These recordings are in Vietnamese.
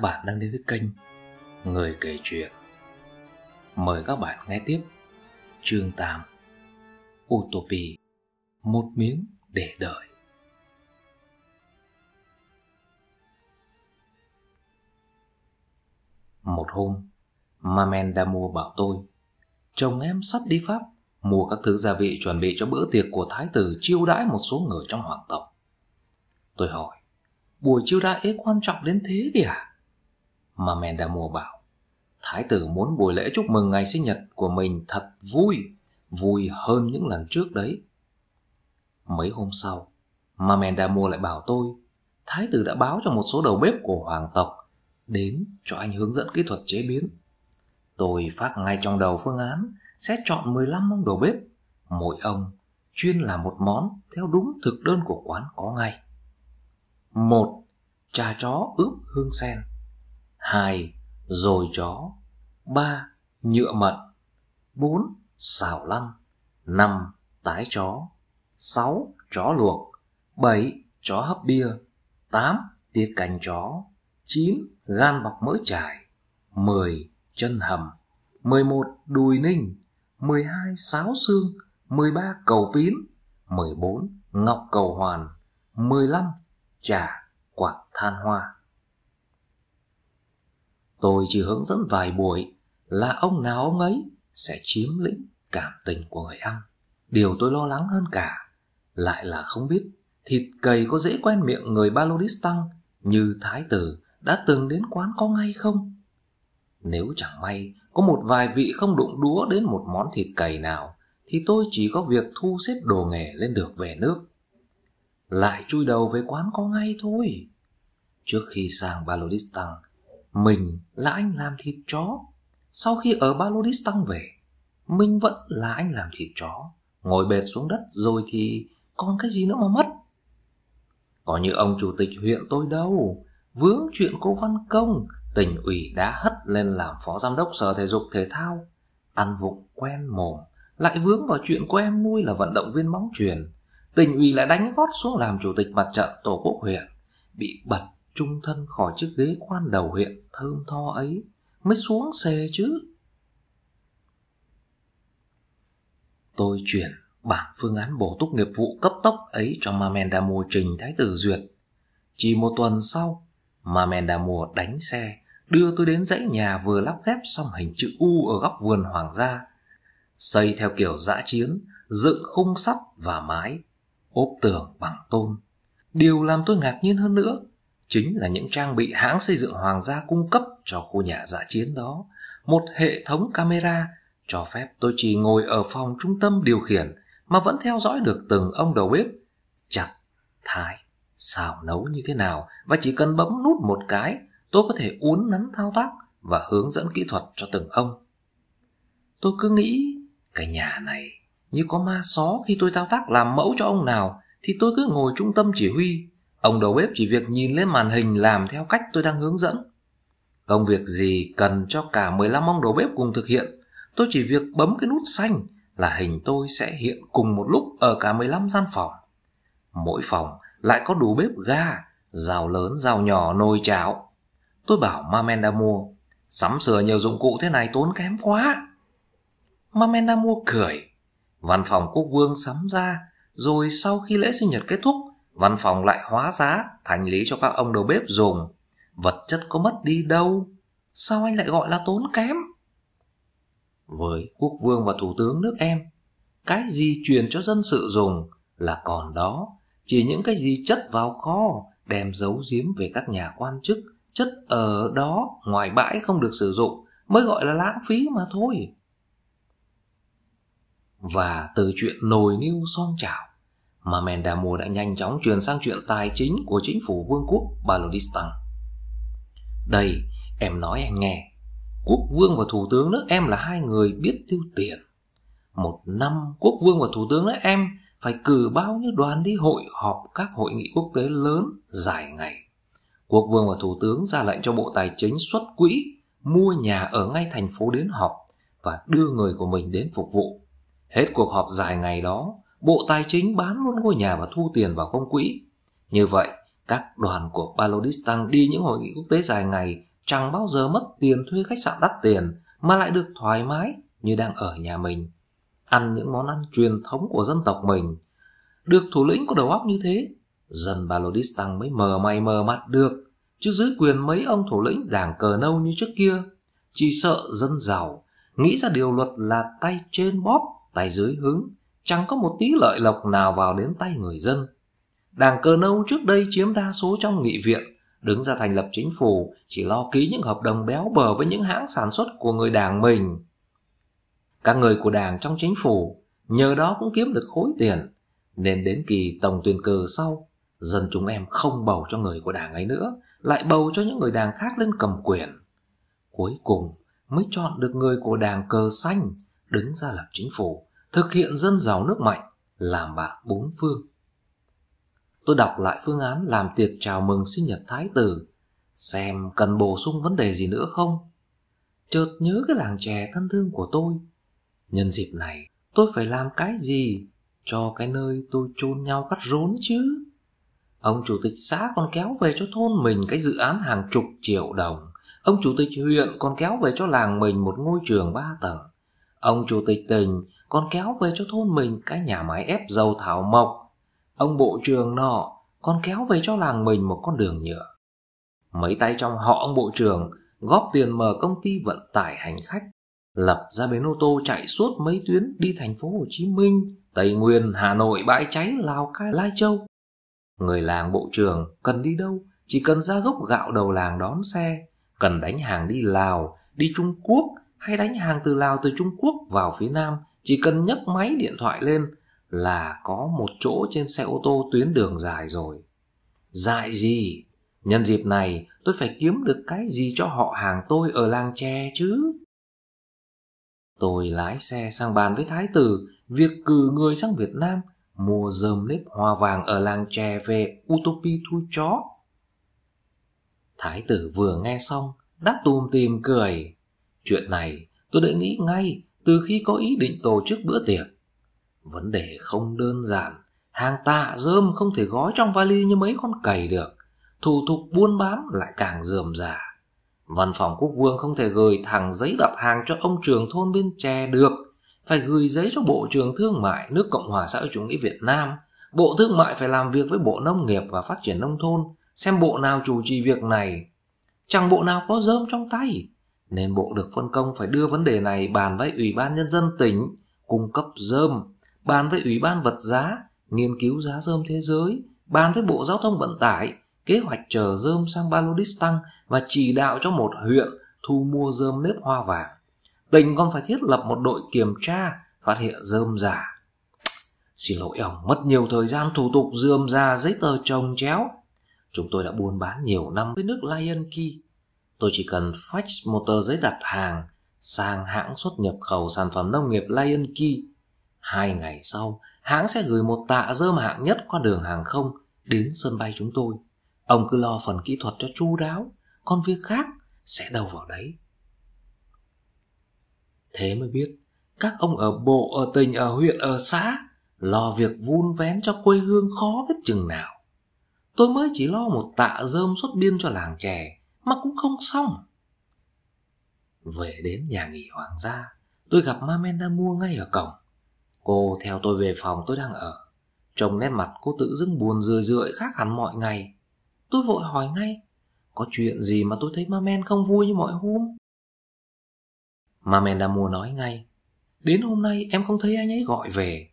các bạn đang đến với kênh Người kể chuyện Mời các bạn nghe tiếp chương 8 Utopia Một miếng để đợi Một hôm, Mamen đã mua bảo tôi Chồng em sắp đi Pháp Mua các thứ gia vị chuẩn bị cho bữa tiệc của thái tử chiêu đãi một số người trong hoàng tộc Tôi hỏi Buổi chiêu đãi ấy quan trọng đến thế kìa à? mà men đã mùa bảo. Thái tử muốn buổi lễ chúc mừng ngày sinh nhật của mình thật vui, vui hơn những lần trước đấy. Mấy hôm sau, mà men đã mùa lại bảo tôi, Thái tử đã báo cho một số đầu bếp của hoàng tộc đến cho anh hướng dẫn kỹ thuật chế biến. Tôi phát ngay trong đầu phương án sẽ chọn 15 ông đầu bếp, mỗi ông chuyên làm một món theo đúng thực đơn của quán có ngay. Một Trà chó ướp hương sen 2. Rồi chó 3. Nhựa mật 4. Xào lăn 5. Tái chó 6. Chó luộc 7. Chó hấp bia 8. Tiết cành chó 9. Gan bọc mỡ trải 10. Chân hầm 11. Đùi ninh 12. Sáo xương 13. Cầu pín 14. Ngọc cầu hoàn 15. Trà quạt than hoa Tôi chỉ hướng dẫn vài buổi là ông nào ông ấy sẽ chiếm lĩnh cảm tình của người ăn. Điều tôi lo lắng hơn cả lại là không biết thịt cầy có dễ quen miệng người Balodistan như thái tử đã từng đến quán có ngay không? Nếu chẳng may có một vài vị không đụng đũa đến một món thịt cầy nào thì tôi chỉ có việc thu xếp đồ nghề lên được về nước. Lại chui đầu về quán có ngay thôi. Trước khi sang Balodistan, mình là anh làm thịt chó. Sau khi ở Balodistan về, mình vẫn là anh làm thịt chó. Ngồi bệt xuống đất rồi thì còn cái gì nữa mà mất. Có như ông chủ tịch huyện tôi đâu, vướng chuyện cô Văn Công, tỉnh ủy đã hất lên làm phó giám đốc sở thể dục thể thao. Ăn vụng quen mồm, lại vướng vào chuyện của em nuôi là vận động viên bóng truyền, Tỉnh ủy lại đánh gót xuống làm chủ tịch mặt trận tổ quốc huyện, bị bật trung thân khỏi chiếc ghế quan đầu huyện thơm tho ấy mới xuống xe chứ. Tôi chuyển bản phương án bổ túc nghiệp vụ cấp tốc ấy cho Mamenda Mùa trình Thái Tử Duyệt. Chỉ một tuần sau, Mamenda Mùa đánh xe đưa tôi đến dãy nhà vừa lắp ghép xong hình chữ U ở góc vườn hoàng gia. Xây theo kiểu dã chiến, dựng khung sắt và mái, ốp tường bằng tôn. Điều làm tôi ngạc nhiên hơn nữa chính là những trang bị hãng xây dựng hoàng gia cung cấp cho khu nhà dạ chiến đó một hệ thống camera cho phép tôi chỉ ngồi ở phòng trung tâm điều khiển mà vẫn theo dõi được từng ông đầu bếp chặt thái xào nấu như thế nào và chỉ cần bấm nút một cái tôi có thể uốn nắn thao tác và hướng dẫn kỹ thuật cho từng ông tôi cứ nghĩ cái nhà này như có ma só khi tôi thao tác làm mẫu cho ông nào thì tôi cứ ngồi trung tâm chỉ huy Ông đầu bếp chỉ việc nhìn lên màn hình làm theo cách tôi đang hướng dẫn. Công việc gì cần cho cả 15 ông đầu bếp cùng thực hiện, tôi chỉ việc bấm cái nút xanh là hình tôi sẽ hiện cùng một lúc ở cả 15 gian phòng. Mỗi phòng lại có đủ bếp ga, rào lớn, rào nhỏ, nồi chảo. Tôi bảo Mamenda mua, sắm sửa nhiều dụng cụ thế này tốn kém quá. Mamenda mua cười, văn phòng quốc vương sắm ra, rồi sau khi lễ sinh nhật kết thúc, văn phòng lại hóa giá thành lý cho các ông đầu bếp dùng vật chất có mất đi đâu sao anh lại gọi là tốn kém với quốc vương và thủ tướng nước em cái gì truyền cho dân sự dùng là còn đó chỉ những cái gì chất vào kho đem giấu giếm về các nhà quan chức chất ở đó ngoài bãi không được sử dụng mới gọi là lãng phí mà thôi và từ chuyện nồi niêu song chảo mà Menda đã nhanh chóng truyền sang chuyện tài chính của chính phủ vương quốc Balodistan. Đây, em nói anh nghe, quốc vương và thủ tướng nước em là hai người biết tiêu tiền. Một năm, quốc vương và thủ tướng nước em phải cử bao nhiêu đoàn đi hội họp các hội nghị quốc tế lớn dài ngày. Quốc vương và thủ tướng ra lệnh cho Bộ Tài chính xuất quỹ, mua nhà ở ngay thành phố đến họp và đưa người của mình đến phục vụ. Hết cuộc họp dài ngày đó, Bộ Tài chính bán luôn ngôi nhà và thu tiền vào công quỹ. Như vậy, các đoàn của Palodistan đi những hội nghị quốc tế dài ngày chẳng bao giờ mất tiền thuê khách sạn đắt tiền mà lại được thoải mái như đang ở nhà mình, ăn những món ăn truyền thống của dân tộc mình. Được thủ lĩnh có đầu óc như thế, dân Balodistan mới mờ mày mờ mặt được, chứ dưới quyền mấy ông thủ lĩnh đảng cờ nâu như trước kia, chỉ sợ dân giàu, nghĩ ra điều luật là tay trên bóp, tay dưới hứng, chẳng có một tí lợi lộc nào vào đến tay người dân. Đảng cờ nâu trước đây chiếm đa số trong nghị viện, đứng ra thành lập chính phủ chỉ lo ký những hợp đồng béo bờ với những hãng sản xuất của người đảng mình. Các người của đảng trong chính phủ nhờ đó cũng kiếm được khối tiền, nên đến kỳ tổng tuyển cử sau, dân chúng em không bầu cho người của đảng ấy nữa, lại bầu cho những người đảng khác lên cầm quyền. Cuối cùng mới chọn được người của đảng cờ xanh đứng ra lập chính phủ thực hiện dân giàu nước mạnh, làm bạn bốn phương. Tôi đọc lại phương án làm tiệc chào mừng sinh nhật thái tử, xem cần bổ sung vấn đề gì nữa không. Chợt nhớ cái làng trẻ thân thương của tôi. Nhân dịp này, tôi phải làm cái gì cho cái nơi tôi chôn nhau cắt rốn chứ? Ông chủ tịch xã còn kéo về cho thôn mình cái dự án hàng chục triệu đồng. Ông chủ tịch huyện còn kéo về cho làng mình một ngôi trường ba tầng. Ông chủ tịch tỉnh còn kéo về cho thôn mình cái nhà máy ép dầu thảo mộc. Ông bộ trưởng nọ còn kéo về cho làng mình một con đường nhựa. Mấy tay trong họ ông bộ trưởng góp tiền mở công ty vận tải hành khách, lập ra bến ô tô chạy suốt mấy tuyến đi thành phố Hồ Chí Minh, Tây Nguyên, Hà Nội, Bãi Cháy, Lào Cai, Lai Châu. Người làng bộ trưởng cần đi đâu, chỉ cần ra gốc gạo đầu làng đón xe, cần đánh hàng đi Lào, đi Trung Quốc hay đánh hàng từ Lào từ Trung Quốc vào phía Nam chỉ cần nhấc máy điện thoại lên là có một chỗ trên xe ô tô tuyến đường dài rồi dại gì nhân dịp này tôi phải kiếm được cái gì cho họ hàng tôi ở làng tre chứ tôi lái xe sang bàn với thái tử việc cử người sang việt nam mua dơm nếp hoa vàng ở làng tre về utopi thu chó thái tử vừa nghe xong đã tùm tìm cười chuyện này tôi đã nghĩ ngay từ khi có ý định tổ chức bữa tiệc. Vấn đề không đơn giản, hàng tạ dơm không thể gói trong vali như mấy con cầy được, thủ tục buôn bán lại càng dườm giả. Văn phòng quốc vương không thể gửi thẳng giấy đặt hàng cho ông trưởng thôn bên chè được, phải gửi giấy cho Bộ trưởng Thương mại nước Cộng hòa xã hội chủ nghĩa Việt Nam. Bộ Thương mại phải làm việc với Bộ Nông nghiệp và Phát triển Nông thôn, xem bộ nào chủ trì việc này. Chẳng bộ nào có dơm trong tay, nên bộ được phân công phải đưa vấn đề này bàn với Ủy ban Nhân dân tỉnh, cung cấp dơm, bàn với Ủy ban Vật giá, nghiên cứu giá dơm thế giới, bàn với Bộ Giao thông Vận tải, kế hoạch chờ dơm sang Baludistan và chỉ đạo cho một huyện thu mua dơm nếp hoa vàng. Tỉnh còn phải thiết lập một đội kiểm tra, phát hiện dơm giả. Xin lỗi ông, mất nhiều thời gian thủ tục dơm ra giấy tờ trồng chéo. Chúng tôi đã buôn bán nhiều năm với nước Lion Key tôi chỉ cần fax một tờ giấy đặt hàng sang hãng xuất nhập khẩu sản phẩm nông nghiệp Lion Key. Hai ngày sau, hãng sẽ gửi một tạ dơm hạng nhất qua đường hàng không đến sân bay chúng tôi. Ông cứ lo phần kỹ thuật cho chu đáo, còn việc khác sẽ đâu vào đấy. Thế mới biết, các ông ở bộ, ở tỉnh, ở huyện, ở xã lo việc vun vén cho quê hương khó biết chừng nào. Tôi mới chỉ lo một tạ dơm xuất biên cho làng trẻ mà cũng không xong về đến nhà nghỉ hoàng gia tôi gặp Mamenda mua ngay ở cổng cô theo tôi về phòng tôi đang ở trông nét mặt cô tự dưng buồn rười rượi khác hẳn mọi ngày tôi vội hỏi ngay có chuyện gì mà tôi thấy mamen không vui như mọi hôm Mamenda mua nói ngay đến hôm nay em không thấy anh ấy gọi về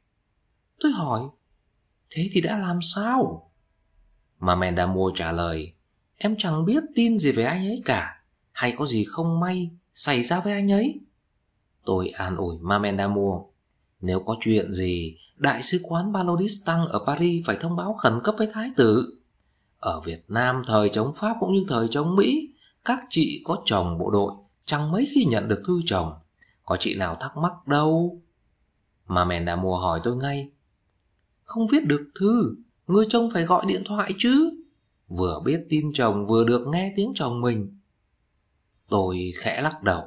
tôi hỏi thế thì đã làm sao Mamenda mua trả lời Em chẳng biết tin gì về anh ấy cả Hay có gì không may xảy ra với anh ấy Tôi an ủi Mamenda mua Nếu có chuyện gì Đại sứ quán Balodistan ở Paris phải thông báo khẩn cấp với Thái tử Ở Việt Nam thời chống Pháp cũng như thời chống Mỹ Các chị có chồng bộ đội Chẳng mấy khi nhận được thư chồng Có chị nào thắc mắc đâu Mamenda Mùa hỏi tôi ngay Không viết được thư Người chồng phải gọi điện thoại chứ Vừa biết tin chồng vừa được nghe tiếng chồng mình Tôi khẽ lắc đầu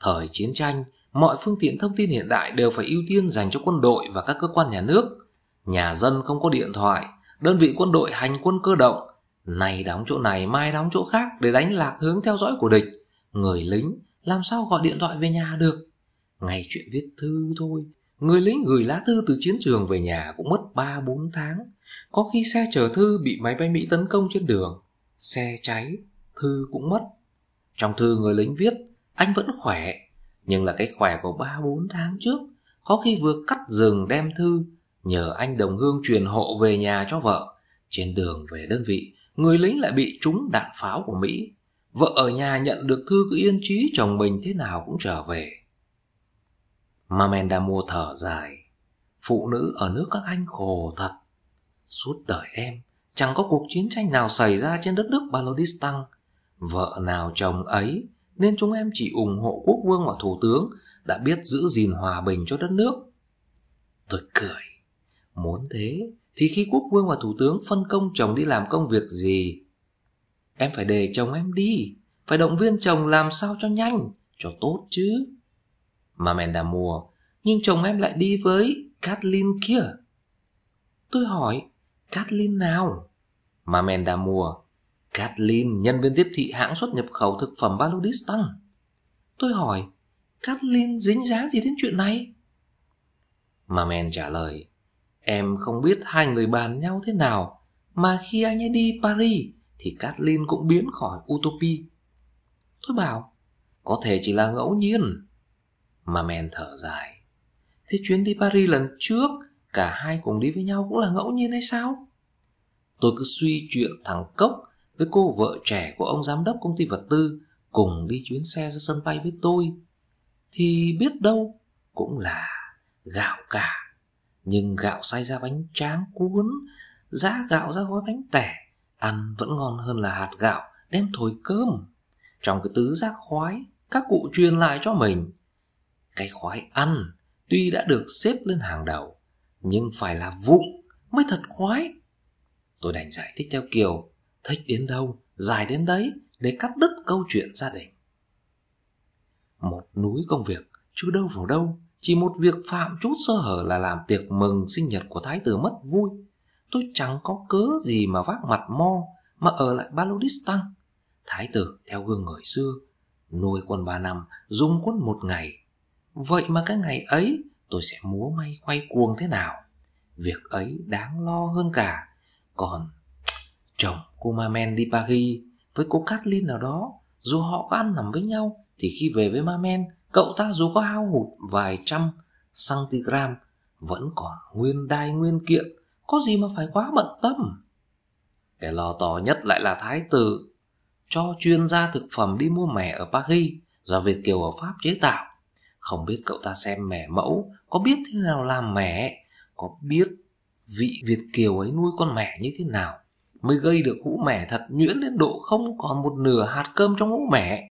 Thời chiến tranh Mọi phương tiện thông tin hiện đại đều phải ưu tiên dành cho quân đội và các cơ quan nhà nước Nhà dân không có điện thoại Đơn vị quân đội hành quân cơ động Này đóng chỗ này mai đóng chỗ khác Để đánh lạc hướng theo dõi của địch Người lính làm sao gọi điện thoại về nhà được Ngày chuyện viết thư thôi Người lính gửi lá thư từ chiến trường về nhà cũng mất 3-4 tháng. Có khi xe chở thư bị máy bay Mỹ tấn công trên đường. Xe cháy, thư cũng mất. Trong thư người lính viết, anh vẫn khỏe. Nhưng là cái khỏe của 3-4 tháng trước. Có khi vừa cắt rừng đem thư, nhờ anh đồng hương truyền hộ về nhà cho vợ. Trên đường về đơn vị, người lính lại bị trúng đạn pháo của Mỹ. Vợ ở nhà nhận được thư cứ yên trí chồng mình thế nào cũng trở về. Mamenda mua thở dài Phụ nữ ở nước các anh khổ thật Suốt đời em Chẳng có cuộc chiến tranh nào xảy ra trên đất nước Balodistan Vợ nào chồng ấy Nên chúng em chỉ ủng hộ quốc vương và thủ tướng Đã biết giữ gìn hòa bình cho đất nước Tôi cười Muốn thế Thì khi quốc vương và thủ tướng phân công chồng đi làm công việc gì Em phải để chồng em đi Phải động viên chồng làm sao cho nhanh Cho tốt chứ mà mẹ đã mua, nhưng chồng em lại đi với Kathleen kia. Tôi hỏi, Kathleen nào? Mà mẹ đã mua. Kathleen, nhân viên tiếp thị hãng xuất nhập khẩu thực phẩm Baludistan. Tôi hỏi, Kathleen dính dáng gì đến chuyện này? Mà men trả lời, em không biết hai người bàn nhau thế nào, mà khi anh ấy đi Paris thì Kathleen cũng biến khỏi Utopia. Tôi bảo, có thể chỉ là ngẫu nhiên, mà men thở dài Thế chuyến đi Paris lần trước Cả hai cùng đi với nhau cũng là ngẫu nhiên hay sao Tôi cứ suy chuyện thằng Cốc Với cô vợ trẻ của ông giám đốc công ty vật tư Cùng đi chuyến xe ra sân bay với tôi Thì biết đâu Cũng là gạo cả Nhưng gạo xay ra bánh tráng cuốn Giá gạo ra gói bánh tẻ Ăn vẫn ngon hơn là hạt gạo Đem thổi cơm Trong cái tứ giác khoái Các cụ truyền lại cho mình cái khoái ăn tuy đã được xếp lên hàng đầu, nhưng phải là vụng mới thật khoái. Tôi đành giải thích theo kiểu, thích đến đâu, dài đến đấy để cắt đứt câu chuyện gia đình. Một núi công việc, chứ đâu vào đâu, chỉ một việc phạm chút sơ hở là làm tiệc mừng sinh nhật của thái tử mất vui. Tôi chẳng có cớ gì mà vác mặt mo mà ở lại Balodistan. Thái tử theo gương người xưa, nuôi quân ba năm, dung quân một ngày, Vậy mà các ngày ấy tôi sẽ múa may quay cuồng thế nào Việc ấy đáng lo hơn cả Còn chồng cô Mamen đi Paris Với cô Kathleen nào đó Dù họ có ăn nằm với nhau Thì khi về với Mamen Cậu ta dù có hao hụt vài trăm centigram Vẫn còn nguyên đai nguyên kiện Có gì mà phải quá bận tâm Cái lo to nhất lại là thái tử Cho chuyên gia thực phẩm đi mua mẻ ở Paris Do Việt Kiều ở Pháp chế tạo không biết cậu ta xem mẻ mẫu Có biết thế nào làm mẻ Có biết vị Việt Kiều ấy nuôi con mẻ như thế nào Mới gây được hũ mẻ thật nhuyễn đến độ không còn một nửa hạt cơm trong hũ mẻ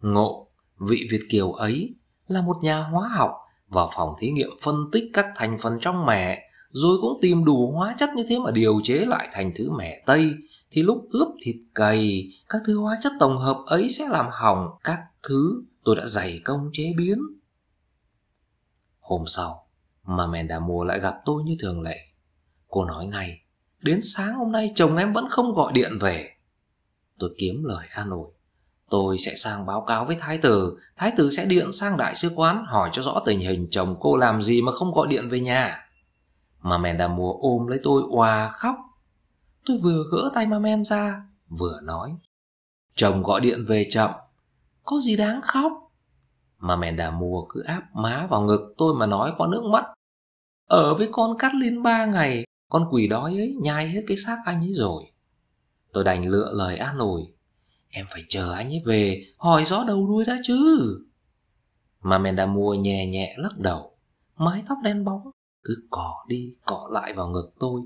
Ngộ, vị Việt Kiều ấy là một nhà hóa học vào phòng thí nghiệm phân tích các thành phần trong mẻ rồi cũng tìm đủ hóa chất như thế mà điều chế lại thành thứ mẻ tây thì lúc ướp thịt cầy các thứ hóa chất tổng hợp ấy sẽ làm hỏng các thứ tôi đã dày công chế biến. Hôm sau, mà đà mùa lại gặp tôi như thường lệ. Cô nói ngay, đến sáng hôm nay chồng em vẫn không gọi điện về. Tôi kiếm lời an ủi. Tôi sẽ sang báo cáo với thái tử, thái tử sẽ điện sang đại sứ quán hỏi cho rõ tình hình chồng cô làm gì mà không gọi điện về nhà. Mà men đà mùa ôm lấy tôi òa khóc. Tôi vừa gỡ tay mà men ra, vừa nói. Chồng gọi điện về chậm, có gì đáng khóc Mà mẹ đà mùa cứ áp má vào ngực tôi mà nói có nước mắt Ở với con cắt lên ba ngày Con quỷ đói ấy nhai hết cái xác anh ấy rồi Tôi đành lựa lời an ủi Em phải chờ anh ấy về Hỏi rõ đầu đuôi đã chứ Mà mẹ đà mùa nhẹ nhẹ lắc đầu Mái tóc đen bóng Cứ cỏ đi cỏ lại vào ngực tôi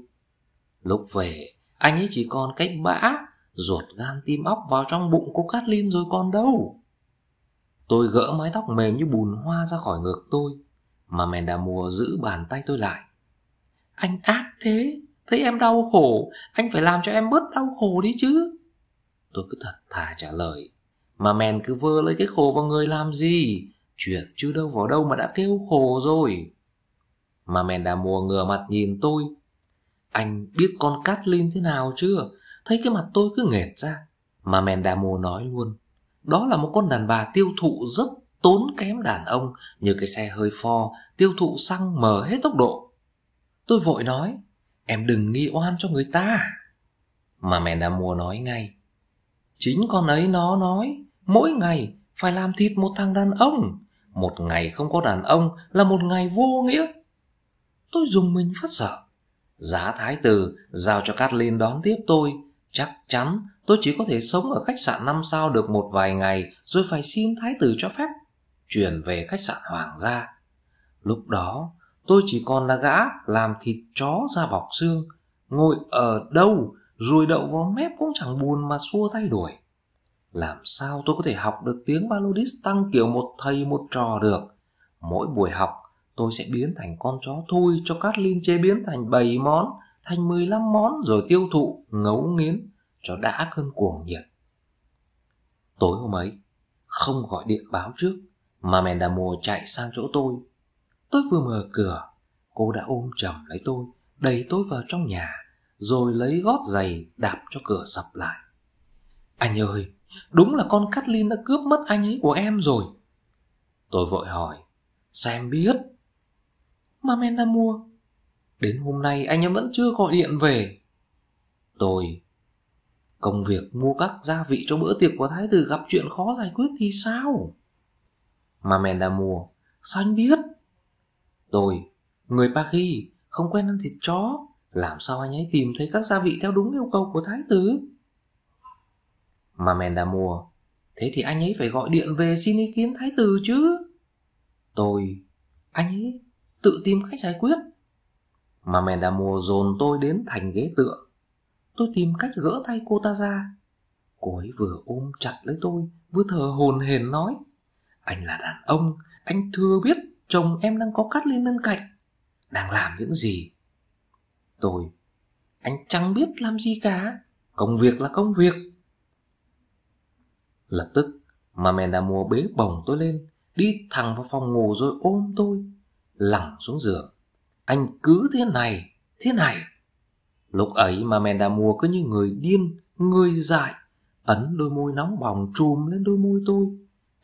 Lúc về Anh ấy chỉ còn cách bã Ruột gan tim óc vào trong bụng cô cát Kathleen rồi còn đâu Tôi gỡ mái tóc mềm như bùn hoa ra khỏi ngực tôi Mà mèn đà mùa giữ bàn tay tôi lại Anh ác thế Thấy em đau khổ Anh phải làm cho em bớt đau khổ đi chứ Tôi cứ thật thà trả lời Mà mèn cứ vơ lấy cái khổ vào người làm gì Chuyện chưa đâu vào đâu mà đã kêu khổ rồi Mà mèn đà mùa ngửa mặt nhìn tôi Anh biết con Kathleen thế nào chưa Thấy cái mặt tôi cứ nghệt ra Mà mèn đà mùa nói luôn đó là một con đàn bà tiêu thụ rất tốn kém đàn ông như cái xe hơi pho tiêu thụ xăng mở hết tốc độ tôi vội nói em đừng nghi oan cho người ta mà mẹ đã mua nói ngay chính con ấy nó nói mỗi ngày phải làm thịt một thằng đàn ông một ngày không có đàn ông là một ngày vô nghĩa tôi dùng mình phát sợ giá thái tử giao cho kathleen đón tiếp tôi chắc chắn tôi chỉ có thể sống ở khách sạn năm sao được một vài ngày rồi phải xin thái tử cho phép chuyển về khách sạn hoàng gia. Lúc đó, tôi chỉ còn là gã làm thịt chó ra bọc xương, ngồi ở đâu rồi đậu vào mép cũng chẳng buồn mà xua tay đuổi. Làm sao tôi có thể học được tiếng Balodis tăng kiểu một thầy một trò được? Mỗi buổi học, tôi sẽ biến thành con chó thui cho cát Kathleen chế biến thành bảy món, thành mười lăm món rồi tiêu thụ, ngấu nghiến, cho đã cơn cuồng nhiệt. Tối hôm ấy, không gọi điện báo trước mà mèn đà mùa chạy sang chỗ tôi. Tôi vừa mở cửa, cô đã ôm chầm lấy tôi, đẩy tôi vào trong nhà, rồi lấy gót giày đạp cho cửa sập lại. Anh ơi, đúng là con Kathleen đã cướp mất anh ấy của em rồi. Tôi vội hỏi, sao em biết? Mà men đã mua. Đến hôm nay anh em vẫn chưa gọi điện về. Tôi Công việc mua các gia vị cho bữa tiệc của thái tử gặp chuyện khó giải quyết thì sao? Mà men đã mua, sao anh biết? Tôi, người Paris, không quen ăn thịt chó, làm sao anh ấy tìm thấy các gia vị theo đúng yêu cầu của thái tử? Mà men đã mua, thế thì anh ấy phải gọi điện về xin ý kiến thái tử chứ. Tôi, anh ấy tự tìm cách giải quyết. Mà men đã mua dồn tôi đến thành ghế tượng Tôi tìm cách gỡ tay cô ta ra. Cô ấy vừa ôm chặt lấy tôi, vừa thở hồn hển nói. Anh là đàn ông, anh thừa biết chồng em đang có cắt lên bên cạnh. Đang làm những gì? Tôi, anh chẳng biết làm gì cả. Công việc là công việc. Lập tức, mà mẹ đã mua bế bổng tôi lên, đi thẳng vào phòng ngủ rồi ôm tôi, lẳng xuống giường. Anh cứ thế này, thế này. Lúc ấy mà Mendamua cứ như người điên, người dại, ấn đôi môi nóng bỏng trùm lên đôi môi tôi.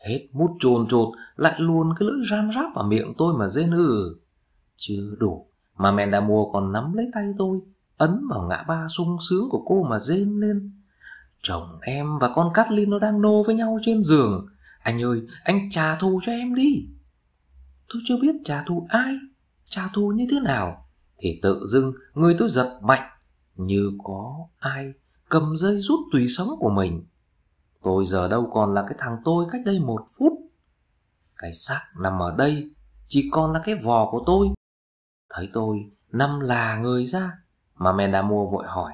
Hết mút trồn trột, lại luôn cái lưỡi ram ráp vào miệng tôi mà dên ư. Chưa đủ, mà Mendamua còn nắm lấy tay tôi, ấn vào ngã ba sung sướng của cô mà rên lên. Chồng em và con Kathleen nó đang nô với nhau trên giường. Anh ơi, anh trả thù cho em đi. Tôi chưa biết trả thù ai, trả thù như thế nào. Thì tự dưng, người tôi giật mạnh, như có ai cầm dây rút tùy sống của mình. Tôi giờ đâu còn là cái thằng tôi cách đây một phút. Cái xác nằm ở đây chỉ còn là cái vò của tôi. Thấy tôi nằm là người ra mà Menamo vội hỏi.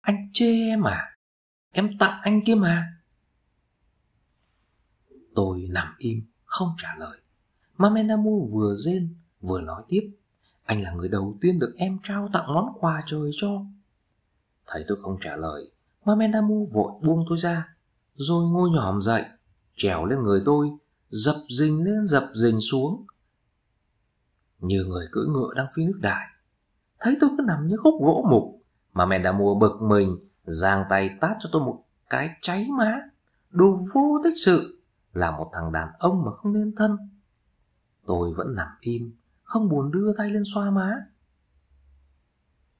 Anh chê em à? Em tặng anh kia mà. Tôi nằm im, không trả lời. mà Mamenamu vừa rên, vừa nói tiếp. Anh là người đầu tiên được em trao tặng món quà trời cho Thấy tôi không trả lời Mamenamu vội buông tôi ra Rồi ngồi nhỏm dậy Trèo lên người tôi Dập dình lên dập dình xuống Như người cưỡi ngựa đang phi nước đại Thấy tôi cứ nằm như khúc gỗ mục Mà mẹ đã mua bực mình Giang tay tát cho tôi một cái cháy má Đồ vô tích sự Là một thằng đàn ông mà không nên thân Tôi vẫn nằm im không buồn đưa tay lên xoa má.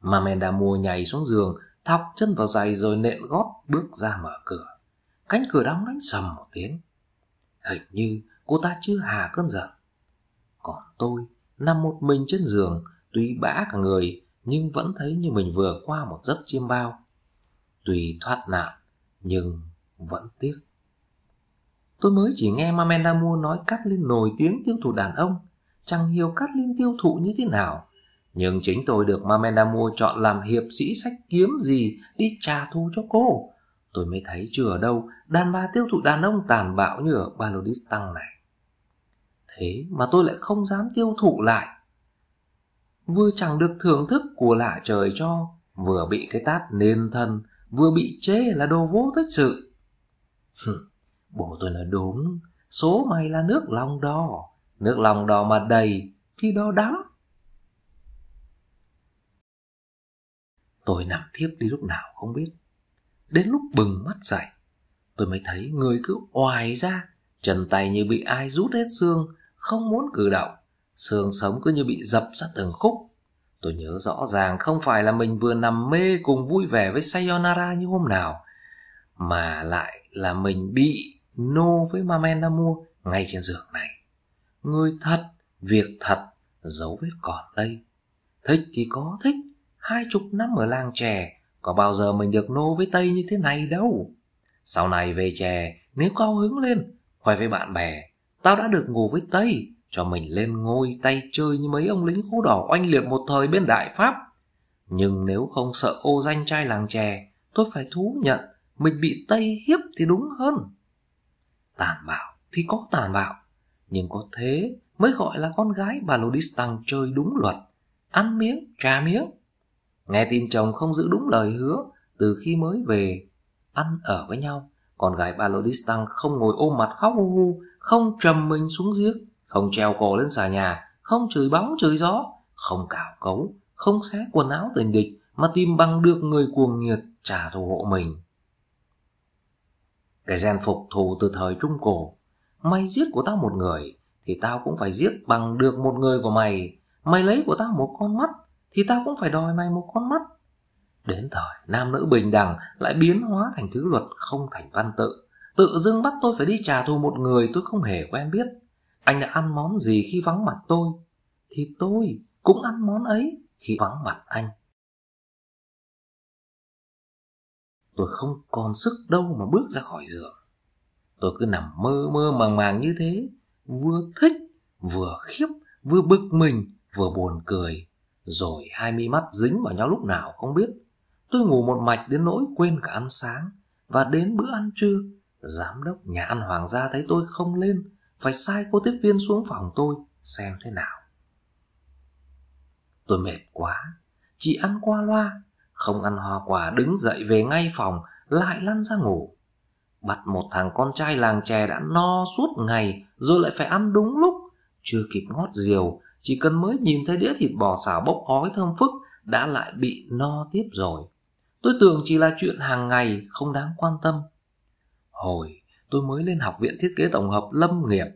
Mamenda mua nhảy xuống giường, thọc chân vào giày rồi nện gót bước ra mở cửa. Cánh cửa đóng đánh sầm một tiếng. Hình như cô ta chưa hà cơn giận. Còn tôi, nằm một mình trên giường, tuy bã cả người, nhưng vẫn thấy như mình vừa qua một giấc chiêm bao. Tuy thoát nạn, nhưng vẫn tiếc. Tôi mới chỉ nghe Mamenda mua nói cắt lên nổi tiếng tiêu thụ đàn ông chẳng hiểu cát linh tiêu thụ như thế nào. Nhưng chính tôi được Mamena mua chọn làm hiệp sĩ sách kiếm gì đi trả thù cho cô. Tôi mới thấy chưa ở đâu đàn bà tiêu thụ đàn ông tàn bạo như ở balodistan này. Thế mà tôi lại không dám tiêu thụ lại. Vừa chẳng được thưởng thức của lạ trời cho, vừa bị cái tát nên thân, vừa bị chê là đồ vô tích sự. Bố tôi nói đúng, số mày là nước lòng đỏ Nước lòng đỏ mà đầy thì đó đắng. Tôi nằm thiếp đi lúc nào không biết. Đến lúc bừng mắt dậy, tôi mới thấy người cứ oài ra, chân tay như bị ai rút hết xương, không muốn cử động, xương sống cứ như bị dập ra từng khúc. Tôi nhớ rõ ràng không phải là mình vừa nằm mê cùng vui vẻ với Sayonara như hôm nào, mà lại là mình bị nô với Mamenamua ngay trên giường này người thật việc thật dấu vết còn đây thích thì có thích hai chục năm ở làng trẻ có bao giờ mình được nô với tây như thế này đâu sau này về chè nếu cao hứng lên khoe với bạn bè tao đã được ngủ với tây cho mình lên ngôi tay chơi như mấy ông lính khố đỏ oanh liệt một thời bên đại pháp nhưng nếu không sợ ô danh trai làng chè tôi phải thú nhận mình bị tây hiếp thì đúng hơn tàn bạo thì có tàn bạo nhưng có thế mới gọi là con gái bà Lodistan chơi đúng luật, ăn miếng, trà miếng. Nghe tin chồng không giữ đúng lời hứa từ khi mới về, ăn ở với nhau, con gái bà Lodistan không ngồi ôm mặt khóc hu hu, không trầm mình xuống giếc, không treo cổ lên xà nhà, không chửi bóng chửi gió, không cào cấu, không xé quần áo tình địch mà tìm bằng được người cuồng nhiệt trả thù hộ mình. Cái gen phục thù từ thời Trung Cổ Mày giết của tao một người Thì tao cũng phải giết bằng được một người của mày Mày lấy của tao một con mắt Thì tao cũng phải đòi mày một con mắt Đến thời nam nữ bình đẳng Lại biến hóa thành thứ luật không thành văn tự Tự dưng bắt tôi phải đi trả thù một người tôi không hề quen biết Anh đã ăn món gì khi vắng mặt tôi Thì tôi cũng ăn món ấy khi vắng mặt anh Tôi không còn sức đâu mà bước ra khỏi giường Tôi cứ nằm mơ mơ màng màng như thế, vừa thích, vừa khiếp, vừa bực mình, vừa buồn cười. Rồi hai mi mắt dính vào nhau lúc nào không biết. Tôi ngủ một mạch đến nỗi quên cả ăn sáng. Và đến bữa ăn trưa, giám đốc nhà ăn hoàng gia thấy tôi không lên, phải sai cô tiếp viên xuống phòng tôi xem thế nào. Tôi mệt quá, chỉ ăn qua loa, không ăn hoa quả đứng dậy về ngay phòng lại lăn ra ngủ. Bắt một thằng con trai làng chè đã no suốt ngày Rồi lại phải ăn đúng lúc Chưa kịp ngót diều Chỉ cần mới nhìn thấy đĩa thịt bò xào bốc khói thơm phức Đã lại bị no tiếp rồi Tôi tưởng chỉ là chuyện hàng ngày Không đáng quan tâm Hồi tôi mới lên học viện thiết kế tổng hợp lâm nghiệp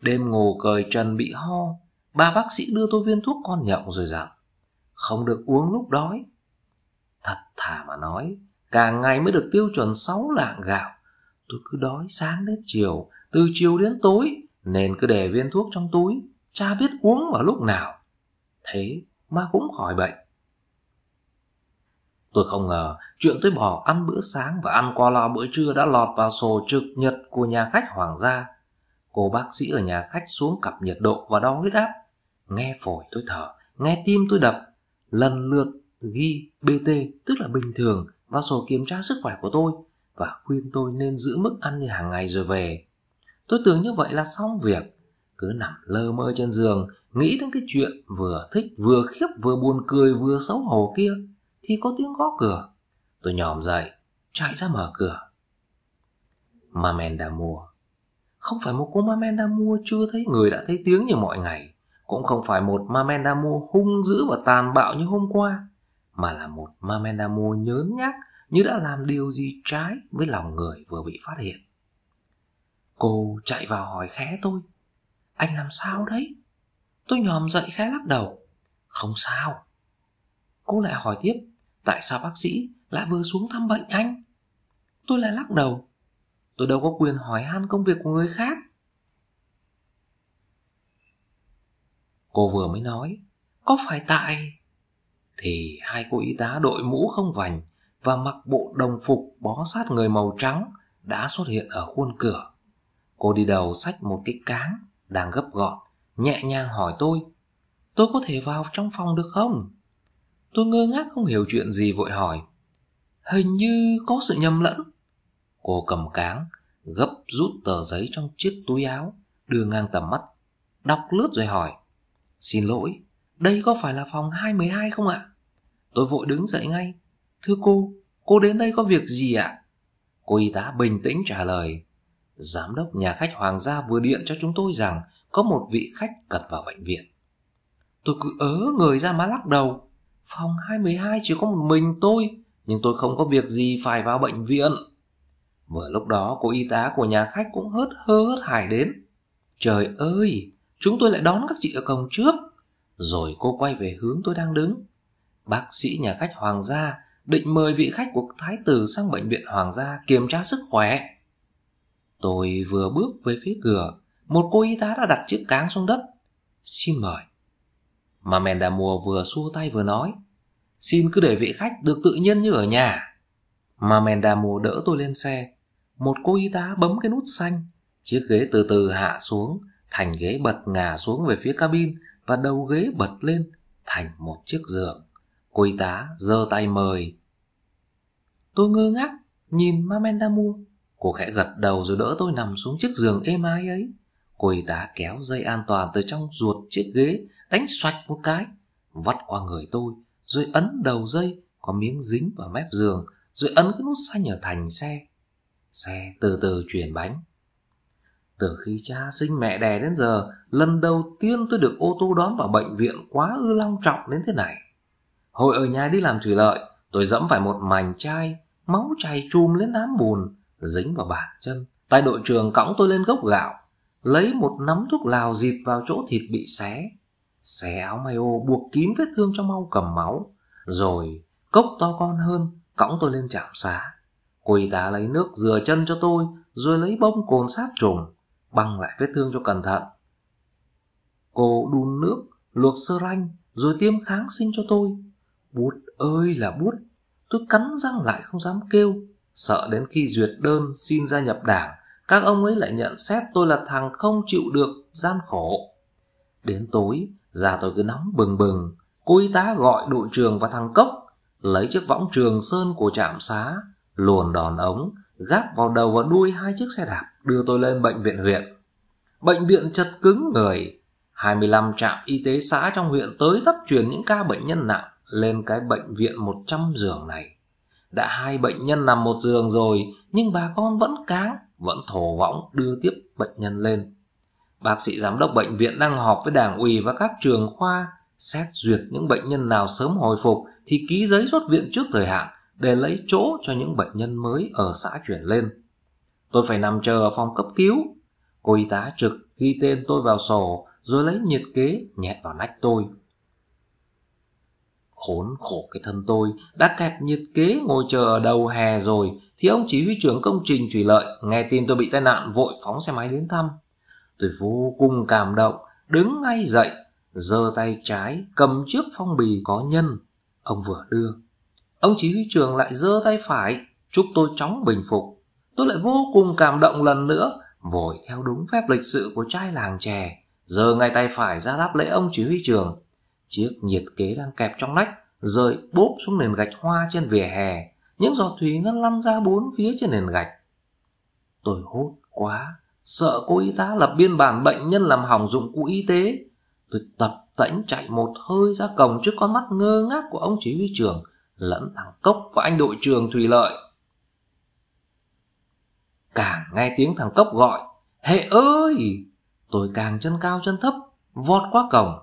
Đêm ngủ cời trần bị ho Ba bác sĩ đưa tôi viên thuốc con nhộng rồi dặn dạ. Không được uống lúc đói Thật thà mà nói Cả ngày mới được tiêu chuẩn sáu lạng gạo Tôi cứ đói sáng đến chiều, từ chiều đến tối, nên cứ để viên thuốc trong túi, cha biết uống vào lúc nào. Thế mà cũng khỏi bệnh. Tôi không ngờ chuyện tôi bỏ ăn bữa sáng và ăn qua lo bữa trưa đã lọt vào sổ trực nhật của nhà khách hoàng gia. Cô bác sĩ ở nhà khách xuống cặp nhiệt độ và đo huyết áp. Nghe phổi tôi thở, nghe tim tôi đập. Lần lượt ghi BT tức là bình thường và sổ kiểm tra sức khỏe của tôi và khuyên tôi nên giữ mức ăn như hàng ngày rồi về. Tôi tưởng như vậy là xong việc, cứ nằm lơ mơ trên giường, nghĩ đến cái chuyện vừa thích vừa khiếp vừa buồn cười vừa xấu hổ kia, thì có tiếng gõ cửa. Tôi nhòm dậy, chạy ra mở cửa. Mamenda mua. Không phải một cô Mamenda mua chưa thấy người đã thấy tiếng như mọi ngày, cũng không phải một Mamenda mua hung dữ và tàn bạo như hôm qua, mà là một Mamenda mua nhớn nhác như đã làm điều gì trái với lòng người vừa bị phát hiện. Cô chạy vào hỏi khẽ tôi. Anh làm sao đấy? Tôi nhòm dậy khẽ lắc đầu. Không sao. Cô lại hỏi tiếp, tại sao bác sĩ lại vừa xuống thăm bệnh anh? Tôi lại lắc đầu. Tôi đâu có quyền hỏi han công việc của người khác. Cô vừa mới nói, có phải tại... Thì hai cô y tá đội mũ không vành và mặc bộ đồng phục bó sát người màu trắng đã xuất hiện ở khuôn cửa. Cô đi đầu xách một cái cáng đang gấp gọn, nhẹ nhàng hỏi tôi, tôi có thể vào trong phòng được không? Tôi ngơ ngác không hiểu chuyện gì vội hỏi, hình như có sự nhầm lẫn. Cô cầm cáng, gấp rút tờ giấy trong chiếc túi áo, đưa ngang tầm mắt, đọc lướt rồi hỏi, xin lỗi, đây có phải là phòng 212 không ạ? Tôi vội đứng dậy ngay, Thưa cô, cô đến đây có việc gì ạ? Cô y tá bình tĩnh trả lời. Giám đốc nhà khách Hoàng gia vừa điện cho chúng tôi rằng có một vị khách cần vào bệnh viện. Tôi cứ ớ người ra má lắc đầu. Phòng hai mươi hai chỉ có một mình tôi, nhưng tôi không có việc gì phải vào bệnh viện. Vừa lúc đó cô y tá của nhà khách cũng hớt hơ hớt hải đến. Trời ơi, chúng tôi lại đón các chị ở cổng trước. Rồi cô quay về hướng tôi đang đứng. Bác sĩ nhà khách Hoàng gia định mời vị khách của thái tử sang bệnh viện hoàng gia kiểm tra sức khỏe. Tôi vừa bước về phía cửa, một cô y tá đã đặt chiếc cáng xuống đất. Xin mời. Mà mèn đà mùa vừa xua tay vừa nói, xin cứ để vị khách được tự nhiên như ở nhà. Mà mèn đà mùa đỡ tôi lên xe, một cô y tá bấm cái nút xanh, chiếc ghế từ từ hạ xuống, thành ghế bật ngả xuống về phía cabin và đầu ghế bật lên thành một chiếc giường. Cô y tá giơ tay mời, Tôi ngơ ngác nhìn Mamenda mua. Cô khẽ gật đầu rồi đỡ tôi nằm xuống chiếc giường êm ái ấy. Cô y tá kéo dây an toàn từ trong ruột chiếc ghế, đánh xoạch một cái, vắt qua người tôi, rồi ấn đầu dây có miếng dính vào mép giường, rồi ấn cái nút xanh ở thành xe. Xe từ từ chuyển bánh. Từ khi cha sinh mẹ đẻ đến giờ, lần đầu tiên tôi được ô tô đón vào bệnh viện quá ư long trọng đến thế này. Hồi ở nhà đi làm thủy lợi, Tôi dẫm phải một mảnh chai, máu chảy chùm lên đám bùn, dính vào bàn chân. tại đội trường cõng tôi lên gốc gạo, lấy một nắm thuốc lào dịp vào chỗ thịt bị xé. Xé áo may ô buộc kín vết thương cho mau cầm máu. Rồi cốc to con hơn, cõng tôi lên chạm xá. Cô y tá lấy nước rửa chân cho tôi, rồi lấy bông cồn sát trùng, băng lại vết thương cho cẩn thận. Cô đun nước, luộc sơ ranh, rồi tiêm kháng sinh cho tôi. Bút ơi là bút tôi cắn răng lại không dám kêu sợ đến khi duyệt đơn xin gia nhập đảng các ông ấy lại nhận xét tôi là thằng không chịu được gian khổ đến tối già tôi cứ nóng bừng bừng cô y tá gọi đội trường và thằng cốc lấy chiếc võng trường sơn của trạm xá luồn đòn ống gác vào đầu và đuôi hai chiếc xe đạp đưa tôi lên bệnh viện huyện bệnh viện chật cứng người 25 trạm y tế xã trong huyện tới tấp truyền những ca bệnh nhân nặng lên cái bệnh viện 100 giường này. Đã hai bệnh nhân nằm một giường rồi, nhưng bà con vẫn cáng, vẫn thổ võng đưa tiếp bệnh nhân lên. Bác sĩ giám đốc bệnh viện đang họp với đảng ủy và các trường khoa xét duyệt những bệnh nhân nào sớm hồi phục thì ký giấy xuất viện trước thời hạn để lấy chỗ cho những bệnh nhân mới ở xã chuyển lên. Tôi phải nằm chờ ở phòng cấp cứu. Cô y tá trực ghi tên tôi vào sổ rồi lấy nhiệt kế nhét vào nách tôi khốn khổ cái thân tôi đã kẹp nhiệt kế ngồi chờ ở đầu hè rồi thì ông chỉ huy trưởng công trình thủy lợi nghe tin tôi bị tai nạn vội phóng xe máy đến thăm tôi vô cùng cảm động đứng ngay dậy giơ tay trái cầm chiếc phong bì có nhân ông vừa đưa ông chỉ huy trưởng lại giơ tay phải chúc tôi chóng bình phục tôi lại vô cùng cảm động lần nữa vội theo đúng phép lịch sự của trai làng trẻ giơ ngay tay phải ra đáp lễ ông chỉ huy trưởng chiếc nhiệt kế đang kẹp trong lách rơi bốp xuống nền gạch hoa trên vỉa hè những giọt thủy ngân lăn ra bốn phía trên nền gạch tôi hốt quá sợ cô y tá lập biên bản bệnh nhân làm hỏng dụng cụ y tế tôi tập tễnh chạy một hơi ra cổng trước con mắt ngơ ngác của ông chỉ huy trưởng lẫn thằng cốc và anh đội trưởng thủy lợi càng nghe tiếng thằng cốc gọi hệ ơi tôi càng chân cao chân thấp vọt qua cổng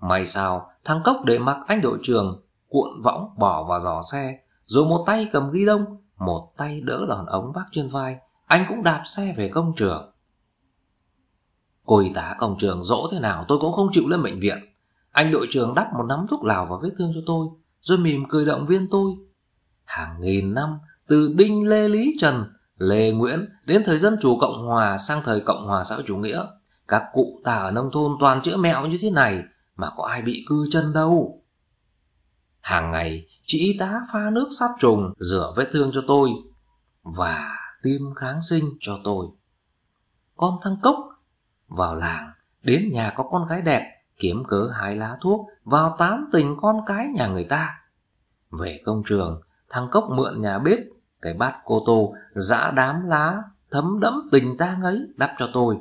may sao thằng cốc để mặc anh đội trưởng cuộn võng bỏ vào giỏ xe, rồi một tay cầm ghi đông, một tay đỡ đòn ống vác trên vai, anh cũng đạp xe về công trường. Cô y tá công trường dỗ thế nào tôi cũng không chịu lên bệnh viện. Anh đội trưởng đắp một nắm thuốc lào vào vết thương cho tôi, rồi mỉm cười động viên tôi. Hàng nghìn năm, từ Đinh Lê Lý Trần, Lê Nguyễn đến thời dân chủ Cộng Hòa sang thời Cộng Hòa xã hội chủ nghĩa, các cụ ta ở nông thôn toàn chữa mẹo như thế này mà có ai bị cư chân đâu. Hàng ngày, chị y tá pha nước sát trùng rửa vết thương cho tôi và tiêm kháng sinh cho tôi. Con thăng cốc vào làng, đến nhà có con gái đẹp, kiếm cớ hái lá thuốc vào tán tình con cái nhà người ta. Về công trường, thằng cốc mượn nhà bếp cái bát cô tô dã đám lá thấm đẫm tình ta ấy đắp cho tôi.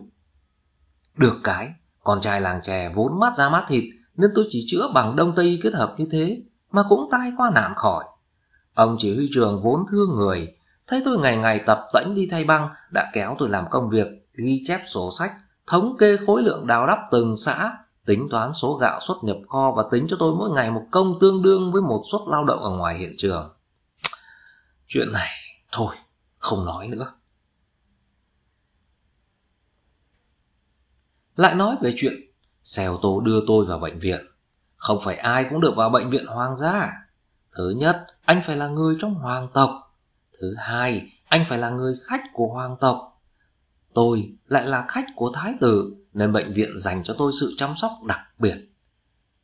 Được cái, con trai làng chè vốn mát ra mát thịt nên tôi chỉ chữa bằng đông tây kết hợp như thế mà cũng tai qua nạn khỏi. Ông chỉ huy trường vốn thương người, thấy tôi ngày ngày tập tễnh đi thay băng đã kéo tôi làm công việc ghi chép sổ sách, thống kê khối lượng đào đắp từng xã, tính toán số gạo xuất nhập kho và tính cho tôi mỗi ngày một công tương đương với một suất lao động ở ngoài hiện trường. Chuyện này, thôi, không nói nữa. Lại nói về chuyện xe ô tô đưa tôi vào bệnh viện. Không phải ai cũng được vào bệnh viện hoàng gia. Thứ nhất, anh phải là người trong hoàng tộc. Thứ hai, anh phải là người khách của hoàng tộc. Tôi lại là khách của thái tử, nên bệnh viện dành cho tôi sự chăm sóc đặc biệt.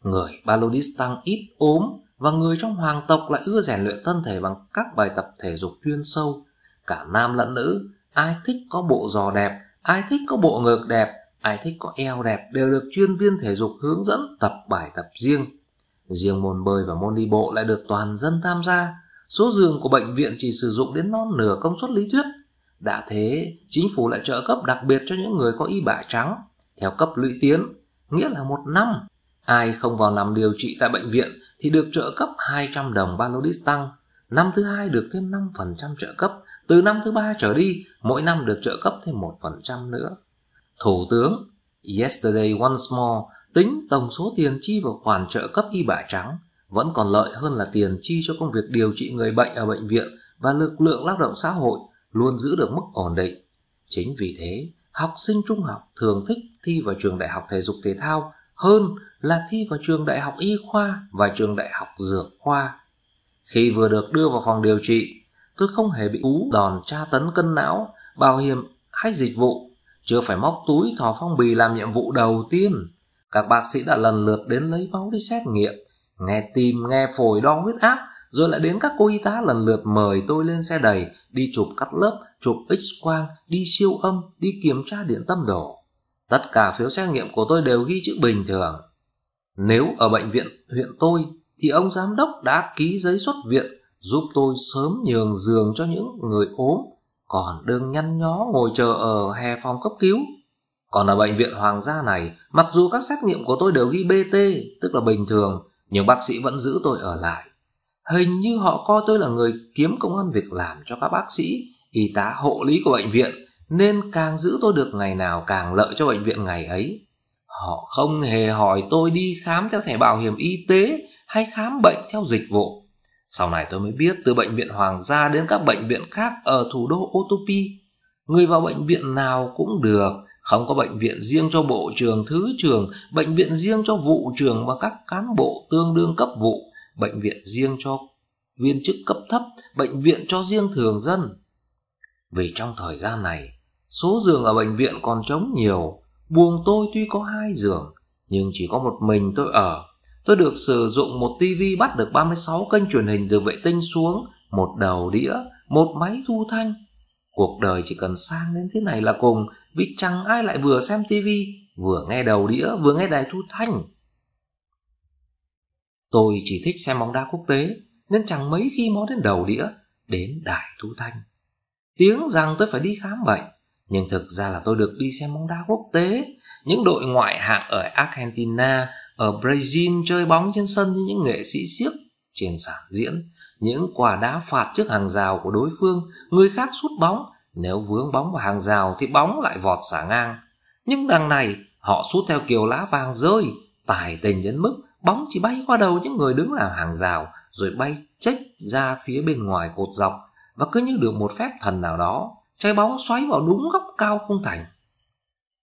Người Balodistan ít ốm và người trong hoàng tộc lại ưa rèn luyện thân thể bằng các bài tập thể dục chuyên sâu. Cả nam lẫn nữ, ai thích có bộ giò đẹp, ai thích có bộ ngực đẹp, ai thích có eo đẹp đều được chuyên viên thể dục hướng dẫn tập bài tập riêng. Riêng môn bơi và môn đi bộ lại được toàn dân tham gia. Số giường của bệnh viện chỉ sử dụng đến non nửa công suất lý thuyết. Đã thế, chính phủ lại trợ cấp đặc biệt cho những người có y bạ trắng, theo cấp lũy tiến, nghĩa là một năm. Ai không vào nằm điều trị tại bệnh viện thì được trợ cấp 200 đồng ba tăng. Năm thứ hai được thêm 5% trợ cấp, từ năm thứ ba trở đi, mỗi năm được trợ cấp thêm 1% nữa. Thủ tướng Yesterday once more tính tổng số tiền chi vào khoản trợ cấp y bạ trắng vẫn còn lợi hơn là tiền chi cho công việc điều trị người bệnh ở bệnh viện và lực lượng lao động xã hội luôn giữ được mức ổn định. Chính vì thế, học sinh trung học thường thích thi vào trường đại học thể dục thể thao hơn là thi vào trường đại học y khoa và trường đại học dược khoa. Khi vừa được đưa vào phòng điều trị, tôi không hề bị ú đòn tra tấn cân não, bảo hiểm hay dịch vụ chưa phải móc túi thò Phong Bì làm nhiệm vụ đầu tiên. Các bác sĩ đã lần lượt đến lấy máu đi xét nghiệm, nghe tim, nghe phổi đo huyết áp, rồi lại đến các cô y tá lần lượt mời tôi lên xe đẩy, đi chụp cắt lớp, chụp x-quang, đi siêu âm, đi kiểm tra điện tâm đồ. Tất cả phiếu xét nghiệm của tôi đều ghi chữ bình thường. Nếu ở bệnh viện huyện tôi, thì ông giám đốc đã ký giấy xuất viện giúp tôi sớm nhường giường cho những người ốm còn đương nhăn nhó ngồi chờ ở hè phòng cấp cứu. Còn ở bệnh viện Hoàng gia này, mặc dù các xét nghiệm của tôi đều ghi BT, tức là bình thường, nhưng bác sĩ vẫn giữ tôi ở lại. Hình như họ coi tôi là người kiếm công an việc làm cho các bác sĩ, y tá hộ lý của bệnh viện, nên càng giữ tôi được ngày nào càng lợi cho bệnh viện ngày ấy. Họ không hề hỏi tôi đi khám theo thẻ bảo hiểm y tế hay khám bệnh theo dịch vụ. Sau này tôi mới biết từ bệnh viện Hoàng gia đến các bệnh viện khác ở thủ đô Otopi, người vào bệnh viện nào cũng được, không có bệnh viện riêng cho bộ trưởng, thứ trưởng, bệnh viện riêng cho vụ trưởng và các cán bộ tương đương cấp vụ, bệnh viện riêng cho viên chức cấp thấp, bệnh viện cho riêng thường dân. Vì trong thời gian này, số giường ở bệnh viện còn trống nhiều, buồng tôi tuy có hai giường, nhưng chỉ có một mình tôi ở, Tôi được sử dụng một tivi bắt được 36 kênh truyền hình từ vệ tinh xuống, một đầu đĩa, một máy thu thanh. Cuộc đời chỉ cần sang đến thế này là cùng, vì chẳng ai lại vừa xem tivi, vừa nghe đầu đĩa, vừa nghe đài thu thanh. Tôi chỉ thích xem bóng đá quốc tế, nên chẳng mấy khi mó đến đầu đĩa, đến đài thu thanh. Tiếng rằng tôi phải đi khám bệnh, nhưng thực ra là tôi được đi xem bóng đá quốc tế, những đội ngoại hạng ở Argentina, ở Brazil chơi bóng trên sân như những nghệ sĩ siếc trên sàn diễn, những quả đá phạt trước hàng rào của đối phương, người khác sút bóng, nếu vướng bóng vào hàng rào thì bóng lại vọt xả ngang. Nhưng đằng này, họ sút theo kiểu lá vàng rơi, tài tình đến mức bóng chỉ bay qua đầu những người đứng làm hàng rào rồi bay chết ra phía bên ngoài cột dọc và cứ như được một phép thần nào đó, trái bóng xoáy vào đúng góc cao không thành.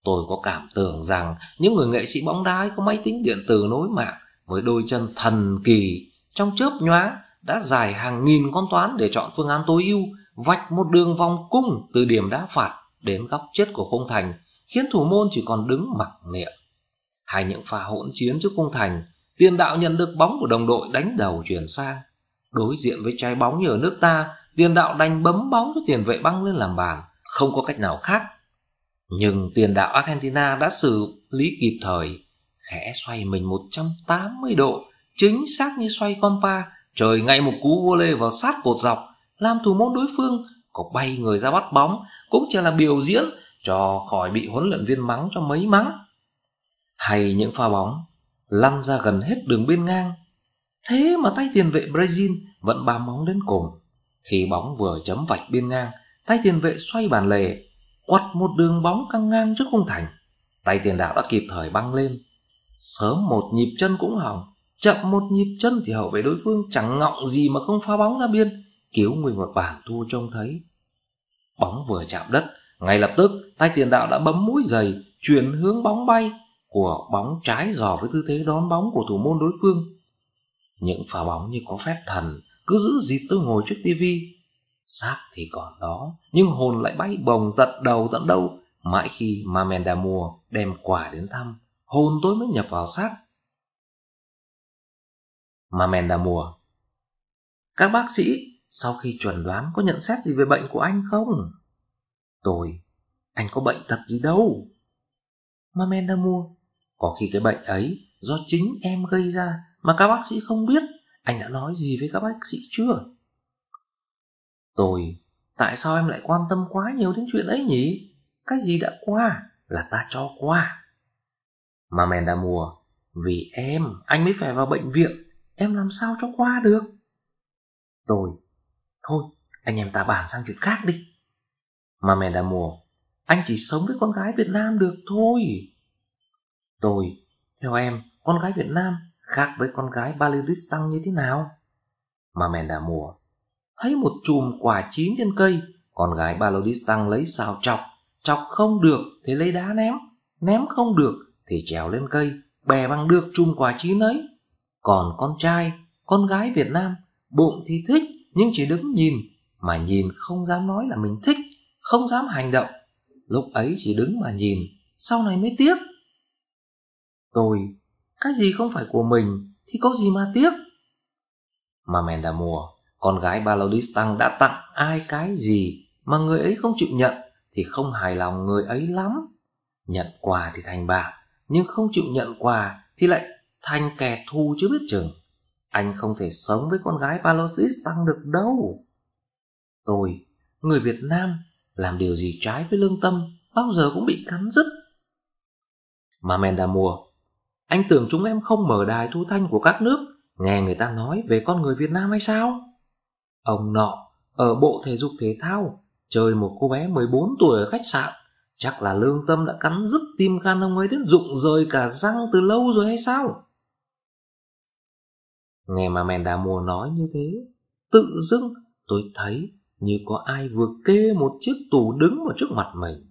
Tôi có cảm tưởng rằng những người nghệ sĩ bóng đá có máy tính điện tử nối mạng với đôi chân thần kỳ trong chớp nhoáng đã dài hàng nghìn con toán để chọn phương án tối ưu vạch một đường vòng cung từ điểm đá phạt đến góc chết của khung thành khiến thủ môn chỉ còn đứng mặc niệm hai những pha hỗn chiến trước khung thành tiền đạo nhận được bóng của đồng đội đánh đầu chuyển sang đối diện với trái bóng như ở nước ta tiền đạo đành bấm bóng cho tiền vệ băng lên làm bàn không có cách nào khác nhưng tiền đạo Argentina đã xử lý kịp thời, khẽ xoay mình 180 độ, chính xác như xoay compa, trời ngay một cú vô lê vào sát cột dọc, làm thủ môn đối phương có bay người ra bắt bóng cũng chỉ là biểu diễn cho khỏi bị huấn luyện viên mắng cho mấy mắng. Hay những pha bóng lăn ra gần hết đường biên ngang. Thế mà tay tiền vệ Brazil vẫn bám bóng đến cùng. Khi bóng vừa chấm vạch biên ngang, tay tiền vệ xoay bàn lề, quặt một đường bóng căng ngang trước khung thành tay tiền đạo đã kịp thời băng lên sớm một nhịp chân cũng hỏng chậm một nhịp chân thì hậu vệ đối phương chẳng ngọng gì mà không phá bóng ra biên cứu người một bàn thua trông thấy bóng vừa chạm đất ngay lập tức tay tiền đạo đã bấm mũi giày chuyển hướng bóng bay của bóng trái dò với tư thế đón bóng của thủ môn đối phương những pha bóng như có phép thần cứ giữ gì tôi ngồi trước tivi xác thì còn đó nhưng hồn lại bay bồng tận đầu tận đâu mãi khi mamenda mua đem quà đến thăm hồn tôi mới nhập vào xác mamenda mua các bác sĩ sau khi chuẩn đoán có nhận xét gì về bệnh của anh không tôi anh có bệnh tật gì đâu mamenda mua có khi cái bệnh ấy do chính em gây ra mà các bác sĩ không biết anh đã nói gì với các bác sĩ chưa Tôi, tại sao em lại quan tâm quá nhiều đến chuyện ấy nhỉ? Cái gì đã qua là ta cho qua. Mà men đã mùa, vì em, anh mới phải vào bệnh viện, em làm sao cho qua được? Tôi, thôi, anh em ta bàn sang chuyện khác đi. Mà men đã mùa, anh chỉ sống với con gái Việt Nam được thôi. Tôi, theo em, con gái Việt Nam khác với con gái Balleristan như thế nào? Mà men đã mùa, thấy một chùm quả chín trên cây con gái balodis tăng lấy xào chọc chọc không được thì lấy đá ném ném không được thì trèo lên cây bè bằng được chùm quả chín ấy còn con trai con gái việt nam bụng thì thích nhưng chỉ đứng nhìn mà nhìn không dám nói là mình thích không dám hành động lúc ấy chỉ đứng mà nhìn sau này mới tiếc tôi cái gì không phải của mình thì có gì mà tiếc mà mèn đà mùa con gái Balodistang đã tặng ai cái gì mà người ấy không chịu nhận thì không hài lòng người ấy lắm. Nhận quà thì thành bạc, nhưng không chịu nhận quà thì lại thành kẻ thù chứ biết chừng. Anh không thể sống với con gái Balodistang được đâu. Tôi, người Việt Nam, làm điều gì trái với lương tâm bao giờ cũng bị cắn dứt Mà men đã mua, anh tưởng chúng em không mở đài thu thanh của các nước nghe người ta nói về con người Việt Nam hay sao? Ông nọ ở bộ thể dục thể thao Chơi một cô bé 14 tuổi ở khách sạn Chắc là lương tâm đã cắn rứt tim gan ông ấy đến rụng rời cả răng từ lâu rồi hay sao? Nghe mà Menda mùa nói như thế Tự dưng tôi thấy như có ai vừa kê một chiếc tủ đứng vào trước mặt mình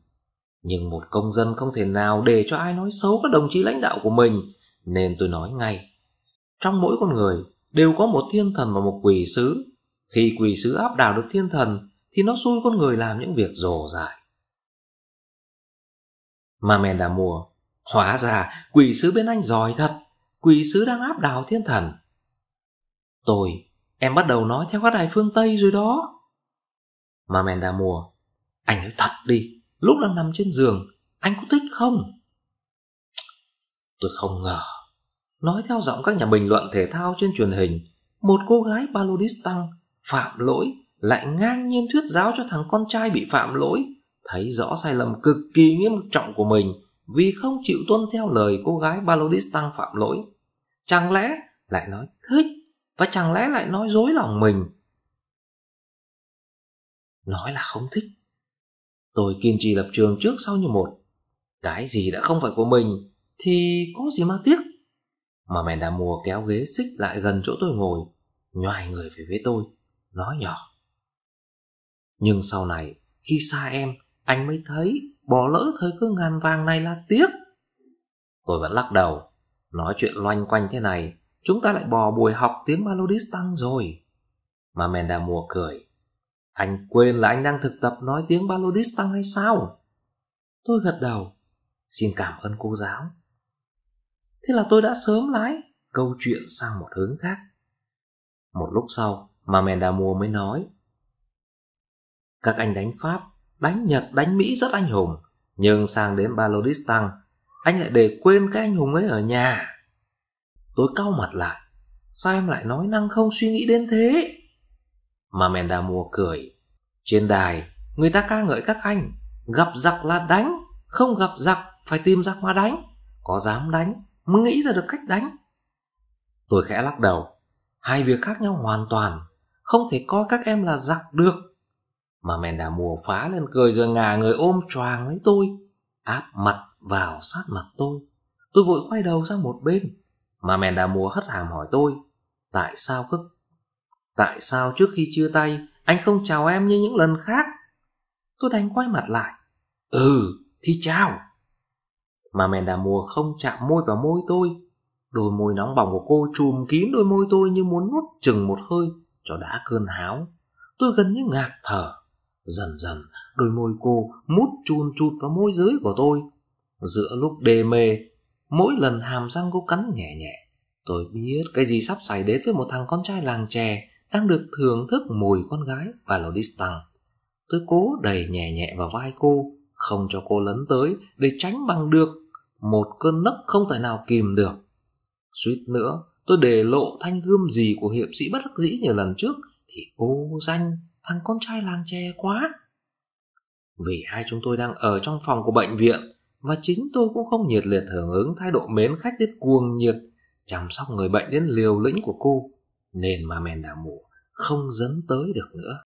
Nhưng một công dân không thể nào để cho ai nói xấu các đồng chí lãnh đạo của mình Nên tôi nói ngay Trong mỗi con người đều có một thiên thần và một quỷ sứ khi quỷ sứ áp đảo được thiên thần thì nó xui con người làm những việc rồ rải. Mà men đã mùa, hóa ra quỷ sứ bên anh giỏi thật, quỷ sứ đang áp đảo thiên thần. Tôi, em bắt đầu nói theo các đài phương Tây rồi đó. Mà men đã mùa, anh nói thật đi, lúc đang nằm trên giường, anh có thích không? Tôi không ngờ. Nói theo giọng các nhà bình luận thể thao trên truyền hình, một cô gái Baludis tăng phạm lỗi lại ngang nhiên thuyết giáo cho thằng con trai bị phạm lỗi thấy rõ sai lầm cực kỳ nghiêm trọng của mình vì không chịu tuân theo lời cô gái Balodis phạm lỗi. Chẳng lẽ lại nói thích và chẳng lẽ lại nói dối lòng mình. Nói là không thích. Tôi kiên trì lập trường trước sau như một. Cái gì đã không phải của mình thì có gì mà tiếc. Mà mẹ đã mùa kéo ghế xích lại gần chỗ tôi ngồi, nhoài người về với tôi nói nhỏ nhưng sau này khi xa em anh mới thấy bỏ lỡ thời cơ ngàn vàng này là tiếc tôi vẫn lắc đầu nói chuyện loanh quanh thế này chúng ta lại bỏ buổi học tiếng malodis rồi mà menda mùa cười anh quên là anh đang thực tập nói tiếng balodis hay sao tôi gật đầu xin cảm ơn cô giáo thế là tôi đã sớm lái câu chuyện sang một hướng khác một lúc sau mà Mendamour mới nói. Các anh đánh Pháp, đánh Nhật, đánh Mỹ rất anh hùng, nhưng sang đến Balodistan, anh lại để quên cái anh hùng ấy ở nhà. Tôi cau mặt lại, sao em lại nói năng không suy nghĩ đến thế? Mà Mendamour cười, trên đài người ta ca ngợi các anh, gặp giặc là đánh, không gặp giặc phải tìm giặc mà đánh, có dám đánh mới nghĩ ra được cách đánh. Tôi khẽ lắc đầu, hai việc khác nhau hoàn toàn không thể coi các em là giặc được. Mà mẹ đã mùa phá lên cười rồi ngả người ôm choàng lấy tôi, áp mặt vào sát mặt tôi. Tôi vội quay đầu sang một bên, mà mẹ đã mùa hất hàm hỏi tôi, tại sao cứ Tại sao trước khi chia tay anh không chào em như những lần khác? Tôi đành quay mặt lại. Ừ, thì chào. Mà mẹ đã mùa không chạm môi vào môi tôi. Đôi môi nóng bỏng của cô chùm kín đôi môi tôi như muốn nuốt chừng một hơi cho đã cơn háo. Tôi gần như ngạt thở. Dần dần, đôi môi cô mút chun chụt vào môi dưới của tôi. Giữa lúc đê mê, mỗi lần hàm răng cô cắn nhẹ nhẹ, tôi biết cái gì sắp xảy đến với một thằng con trai làng chè đang được thưởng thức mùi con gái và lò đít tăng. Tôi cố đầy nhẹ nhẹ vào vai cô, không cho cô lấn tới để tránh bằng được một cơn nấc không thể nào kìm được. Suýt nữa, Tôi để lộ thanh gươm gì của hiệp sĩ bất đắc dĩ như lần trước thì ô danh thằng con trai làng chè quá. Vì hai chúng tôi đang ở trong phòng của bệnh viện và chính tôi cũng không nhiệt liệt hưởng ứng thái độ mến khách đến cuồng nhiệt chăm sóc người bệnh đến liều lĩnh của cô nên mà mèn đã mù không dấn tới được nữa.